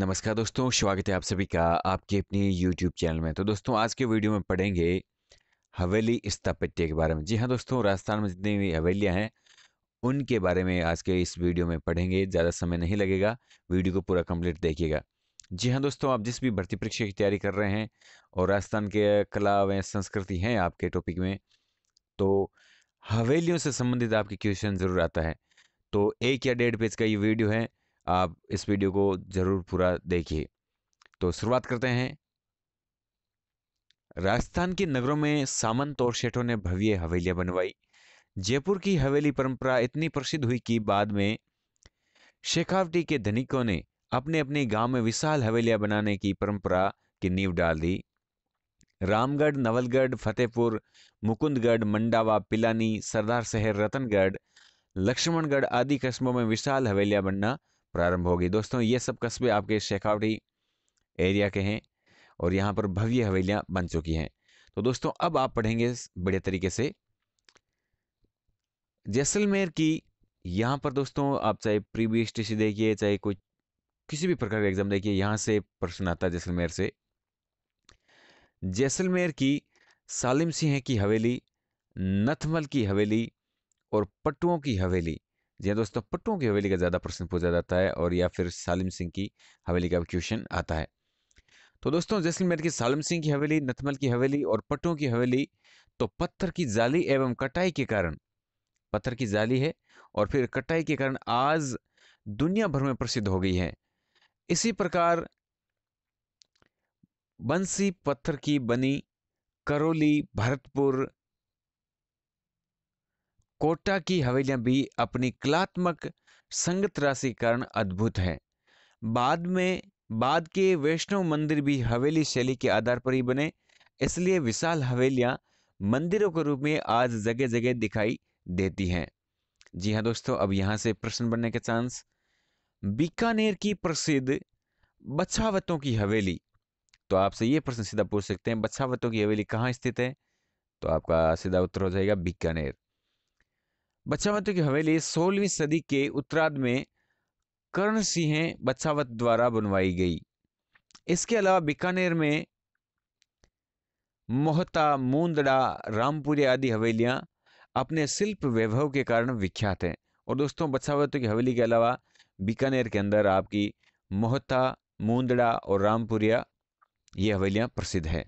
नमस्कार दोस्तों स्वागत है आप सभी का आपके अपने YouTube चैनल में तो दोस्तों आज के वीडियो में पढ़ेंगे हवेली स्थापत्य के बारे में जी हाँ दोस्तों राजस्थान में जितनी भी हवेलियाँ हैं उनके बारे में आज के इस वीडियो में पढ़ेंगे ज़्यादा समय नहीं लगेगा वीडियो को पूरा कंप्लीट देखिएगा जी हाँ दोस्तों आप जिस भी भर्ती परीक्षा की तैयारी कर रहे हैं और राजस्थान के कला व संस्कृति हैं आपके टॉपिक में तो हवेलियों से संबंधित आपके क्वेश्चन ज़रूर आता है तो एक या डेढ़ पेज का ये वीडियो है आप इस वीडियो को ज़रूर पूरा देखिए तो शुरुआत करते हैं राजस्थान के नगरों में सामंत और शेठों ने भव्य हवेलियां बनवाई जयपुर की हवेली परंपरा इतनी प्रसिद्ध हुई कि बाद में शेखावटी के धनिकों ने अपने अपने गांव में विशाल हवेलियां बनाने की परंपरा की नींव डाल दी रामगढ़ नवलगढ़ फतेहपुर मुकुंदगढ़ मंडावा पिलानी सरदार शहर रतनगढ़ लक्ष्मणगढ़ आदि कस्बों में विशाल हवेलियां बनना प्रारंभ होगी दोस्तों ये सब कस्बे आपके शेखावटी एरिया के हैं और यहाँ पर भव्य हवेलियाँ बन चुकी हैं तो दोस्तों अब आप पढ़ेंगे बड़े तरीके से जैसलमेर की यहाँ पर दोस्तों आप चाहे प्रीवियस टी देखिए चाहे कोई किसी भी प्रकार का एग्जाम देखिए यहाँ से प्रश्न आता है जैसलमेर से जैसलमेर की सालिम सिंह की हवेली नथमल की हवेली और पटुओं की हवेली जी दोस्तों पट्टों की हवेली का ज़्यादा प्रश्न पूछा जाता है और या फिर सालिम सिंह की हवेली का क्वेश्चन आता है तो दोस्तों जैसलमेर की सालम सिंह की हवेली नथमल की हवेली और पट्टों की हवेली तो पत्थर की जाली एवं कटाई के कारण पत्थर की जाली है और फिर कटाई के कारण आज दुनिया भर में प्रसिद्ध हो गई है इसी प्रकार बंसी पत्थर की बनी करौली भरतपुर कोटा की हवेलियां भी अपनी कलात्मक संगत राशि कारण अद्भुत हैं बाद में बाद के वैष्णव मंदिर भी हवेली शैली के आधार पर ही बने इसलिए विशाल हवेलियाँ मंदिरों के रूप में आज जगह जगह दिखाई देती हैं जी हाँ दोस्तों अब यहाँ से प्रश्न बनने के चांस बीकानेर की प्रसिद्ध बछावतों की हवेली तो आपसे ये प्रश्न सीधा पूछ सकते हैं बछावतों की हवेली कहाँ स्थित है तो आपका सीधा उत्तर हो जाएगा बीकानेर बच्चावत की हवेली सोलहवीं सदी के उत्तराध में कर्ण सिंह बच्चावत द्वारा बनवाई गई इसके अलावा बीकानेर में मोहता मूंदड़ा रामपुरी आदि हवेलियाँ अपने शिल्प वैभव के कारण विख्यात हैं और दोस्तों बच्चावत की हवेली के अलावा बीकानेर के अंदर आपकी मोहता मूंदड़ा और रामपुरिया ये हवेलियाँ प्रसिद्ध है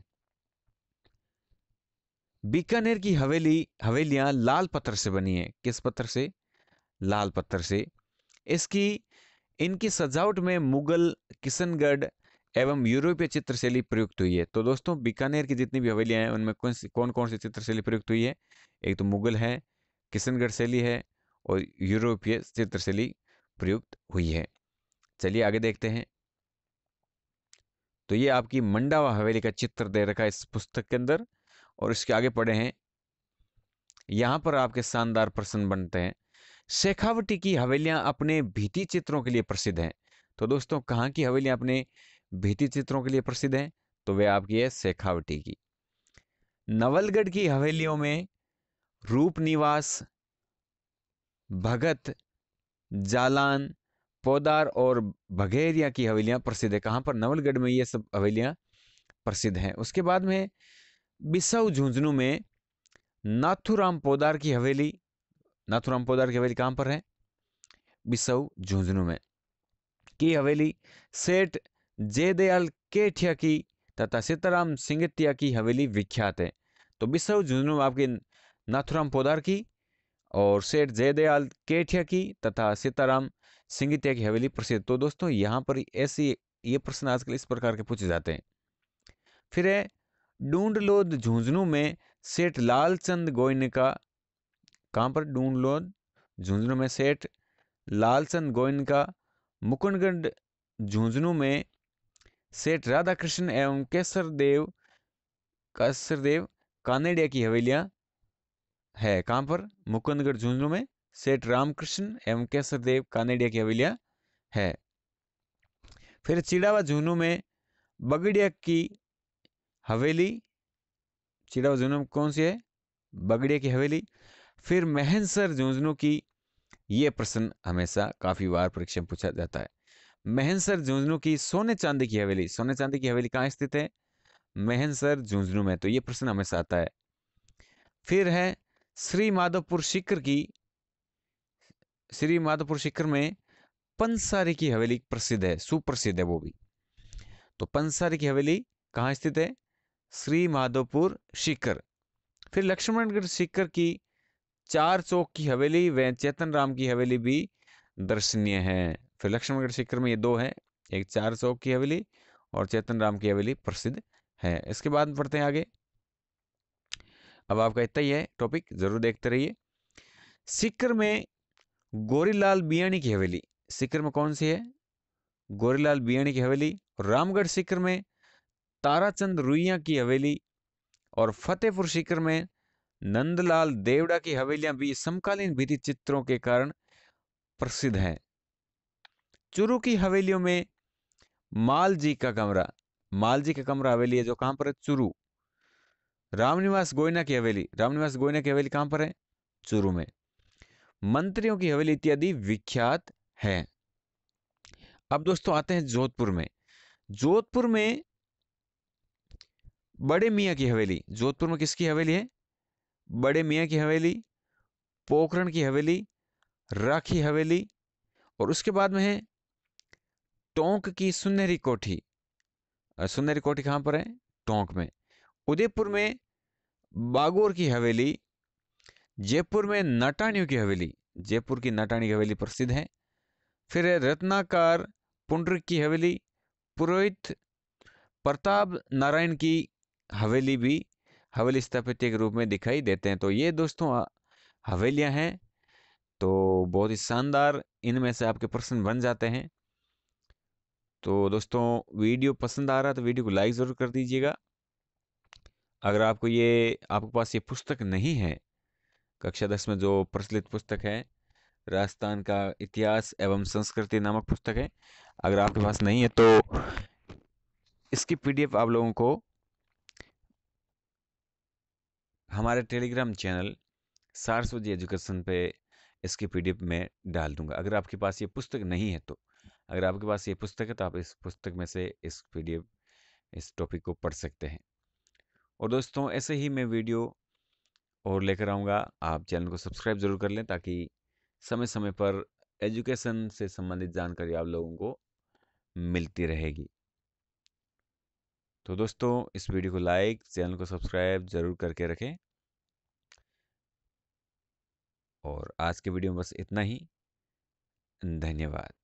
बीकानेर की हवेली हवेलियां लाल पत्थर से बनी है किस पत्थर से लाल पत्थर से इसकी इनकी सजावट में मुगल किशनगढ़ एवं यूरोपीय चित्रशैली प्रयुक्त हुई है तो दोस्तों बीकानेर की जितनी भी हवेलियां हैं उनमें कौन सी कौन कौन सी चित्रशैली प्रयुक्त हुई है एक तो मुगल है किशनगढ़ शैली है और यूरोपीय चित्रशैली प्रयुक्त हुई है चलिए आगे देखते हैं तो ये आपकी मंडावा हवेली का चित्र दे रखा है इस पुस्तक के अंदर और इसके आगे पढ़े हैं यहां पर आपके शानदार प्रश्न बनते हैं शेखावटी की हवेलियां अपने भीति चित्रों के लिए प्रसिद्ध हैं तो दोस्तों कहाँ की हवेलियां अपने भीति चित्रों के लिए प्रसिद्ध हैं तो वे आपकी है शेखावटी की नवलगढ़ की हवेलियों में रूप निवास भगत जालान पोदार और भगेरिया की हवेलियां प्रसिद्ध है कहां पर नवलगढ़ में ये सब हवेलियां प्रसिद्ध हैं उसके बाद में बिसाऊ झुंझुनू में नाथुराम पोदार की हवेली नाथुराम पोदार की हवेली कहां पर है बिसाऊ झुंझुनू में की हवेली सेठ जयदयाल केठिया की तथा सीताराम सिंगतिया की हवेली विख्यात है तो बिसाऊ झुंझुनू में आपकी नाथुराम पोदार की और सेठ जयदयाल केठिया की तथा सीताराम सिंगतिया की हवेली प्रसिद्ध तो दोस्तों यहां पर ऐसी ये प्रश्न आजकल इस प्रकार के पूछे जाते हैं फिर है ढूंढ झुंझुनू में सेठ लालचंद गोयनका का कहाँ पर ढूंढ झुंझुनू में सेठ लालचंद गोयनका का मुकुंदगढ़ झुंझुनू में सेठ राधा कृष्ण एवं केसर देव केसर देव कानेडिया की हवेलियाँ है कहाँ पर मुकुंदगढ़ झुंझुनू में सेठ रामकृष्ण एवं केसर देव कानेडिया की हवेलियाँ है फिर चिड़ावा झुंझुनू में बगड़िया की हवेली चिड़ाव जुनम कौन सी है बगड़िया की हवेली फिर महनसर झुंझुनू की यह प्रश्न हमेशा काफ़ी बार परीक्षा में पूछा जाता है महनसर झुंझुनू की सोने चांदी की हवेली सोने चांदी की हवेली कहाँ स्थित है महनसर झुंझुनू में तो ये प्रश्न हमेशा आता है फिर है श्री माधोपुर शिखर की श्री माधोपुर शिखर में पंसारी की हवेली प्रसिद्ध है सुप्रसिद्ध है वो भी तो पंसारी की हवेली कहाँ स्थित है श्री माधोपुर शिखर फिर लक्ष्मणगढ़ शिखर की चार चौक की हवेली व चेतन राम की हवेली भी दर्शनीय है फिर लक्ष्मणगढ़ शिखर में ये दो हैं एक चार चौक की हवेली और चेतन राम की हवेली प्रसिद्ध है इसके बाद पढ़ते हैं आगे अब आपका इतना ही है टॉपिक जरूर देखते रहिए सिकर में गोरीलाल बियाणी की हवेली सिकर में कौन सी है गोरीलाल बियाणी की हवेली रामगढ़ सिकर में ताराचंद रुइया की हवेली और फतेहपुर शिखर में नंदलाल देवड़ा की हवेलियां भी समकालीन भित्ति चित्रों के कारण प्रसिद्ध हैं चुरू की हवेलियों में माल जी का कमरा माल जी का कमरा हवेली है जो कहां पर है चुरू रामनिवास गोयना की हवेली रामनिवास गोयना की हवेली कहां पर है चुरू में मंत्रियों की हवेली इत्यादि विख्यात है अब दोस्तों आते हैं जोधपुर में जोधपुर में बड़े मियाँ की हवेली जोधपुर में किसकी हवेली है बड़े मियाँ की हवेली पोखरण की हवेली राखी हवेली और उसके बाद में है टोंक की सुनहरी कोठी सुनहरी कोठी कहाँ पर है टोंक में उदयपुर में बागोर की हवेली जयपुर में नटानियों की हवेली जयपुर की नाटानी की हवेली प्रसिद्ध है फिर है रत्नाकार पुंडरिक की हवेली पुरोहित प्रताप नारायण की हवेली भी हवेली स्थापित्य के रूप में दिखाई देते हैं तो ये दोस्तों हवेलियाँ हैं तो बहुत ही शानदार इनमें से आपके प्रश्न बन जाते हैं तो दोस्तों वीडियो पसंद आ रहा है तो वीडियो को लाइक ज़रूर कर दीजिएगा अगर आपको ये आपके पास ये पुस्तक नहीं है कक्षा दस में जो प्रचलित पुस्तक है राजस्थान का इतिहास एवं संस्कृति नामक पुस्तक है अगर आपके पास नहीं है तो इसकी पीडीएफ आप लोगों को हमारे टेलीग्राम चैनल सारस्वती एजुकेशन पे इसकी पी में डाल दूंगा अगर आपके पास ये पुस्तक नहीं है तो अगर आपके पास ये पुस्तक है तो आप इस पुस्तक में से इस पी इस टॉपिक को पढ़ सकते हैं और दोस्तों ऐसे ही मैं वीडियो और लेकर आऊँगा आप चैनल को सब्सक्राइब ज़रूर कर लें ताकि समय समय पर एजुकेशन से संबंधित जानकारी आप लोगों को मिलती रहेगी तो दोस्तों इस वीडियो को लाइक चैनल को सब्सक्राइब ज़रूर करके रखें और आज के वीडियो में बस इतना ही धन्यवाद